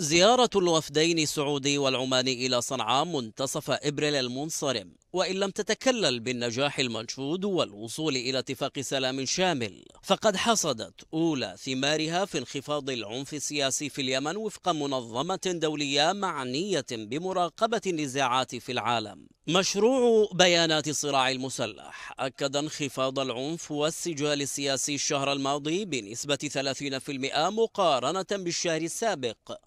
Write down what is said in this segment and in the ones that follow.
زيارة الوفدين السعودي والعماني إلى صنعاء منتصف إبريل المنصرم وإن لم تتكلل بالنجاح المنشود والوصول إلى اتفاق سلام شامل فقد حصدت أولى ثمارها في انخفاض العنف السياسي في اليمن وفق منظمة دولية معنية بمراقبة النزاعات في العالم مشروع بيانات الصراع المسلح أكد انخفاض العنف والسجال السياسي الشهر الماضي بنسبة 30% مقارنة بالشهر السابق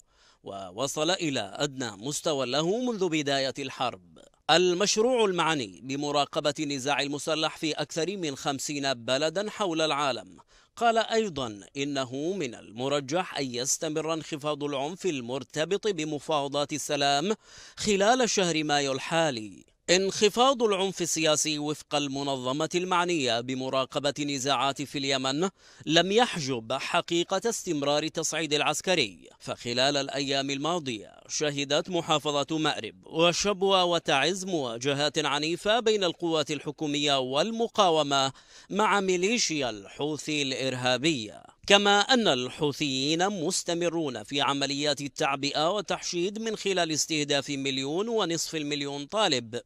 ووصل إلى أدنى مستوى له منذ بداية الحرب المشروع المعني بمراقبة النزاع المسلح في أكثر من خمسين بلدا حول العالم قال أيضا إنه من المرجح أن يستمر انخفاض العنف المرتبط بمفاوضات السلام خلال شهر مايو الحالي انخفاض العنف السياسي وفق المنظمة المعنية بمراقبة نزاعات في اليمن لم يحجب حقيقة استمرار التصعيد العسكري فخلال الأيام الماضية شهدت محافظة مأرب وشبوة وتعز مواجهات عنيفة بين القوات الحكومية والمقاومة مع ميليشيا الحوثي الإرهابية كما أن الحوثيين مستمرون في عمليات التعبئة وتحشيد من خلال استهداف مليون ونصف المليون طالب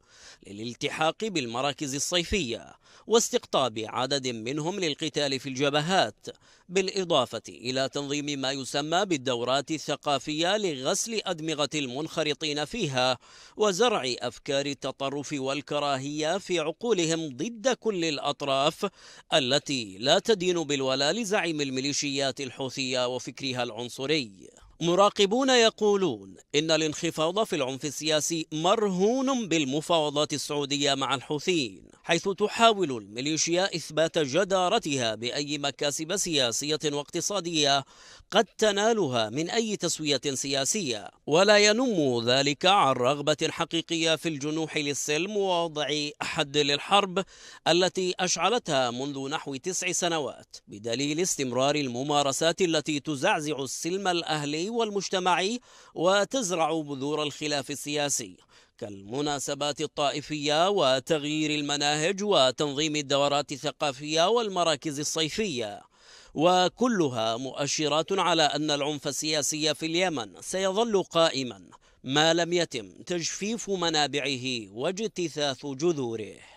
للالتحاق بالمراكز الصيفية واستقطاب عدد منهم للقتال في الجبهات بالإضافة إلى تنظيم ما يسمى بالدورات الثقافية لغسل أدمغة المنخرطين فيها وزرع أفكار التطرف والكراهية في عقولهم ضد كل الأطراف التي لا تدين بالولاء لزعيم الميليشيا ميليشيات الحوثية وفكرها العنصري مراقبون يقولون إن الانخفاض في العنف السياسي مرهون بالمفاوضات السعودية مع الحوثيين حيث تحاول الميليشيا إثبات جدارتها بأي مكاسب سياسية واقتصادية قد تنالها من أي تسوية سياسية ولا ينم ذلك عن رغبة حقيقية في الجنوح للسلم ووضع حد للحرب التي أشعلتها منذ نحو تسع سنوات بدليل استمرار الممارسات التي تزعزع السلم الأهلي والمجتمعي وتزرع بذور الخلاف السياسي كالمناسبات الطائفية وتغيير المناهج وتنظيم الدورات الثقافية والمراكز الصيفية وكلها مؤشرات على أن العنف السياسي في اليمن سيظل قائما ما لم يتم تجفيف منابعه واجتثاث جذوره